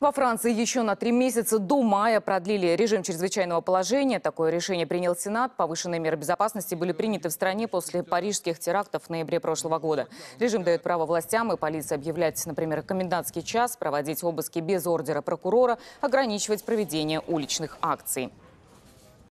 Во Франции еще на три месяца до мая продлили режим чрезвычайного положения. Такое решение принял Сенат. Повышенные меры безопасности были приняты в стране после парижских терактов в ноябре прошлого года. Режим дает право властям и полиции объявлять, например, комендантский час, проводить обыски без ордера прокурора, ограничивать проведение уличных акций.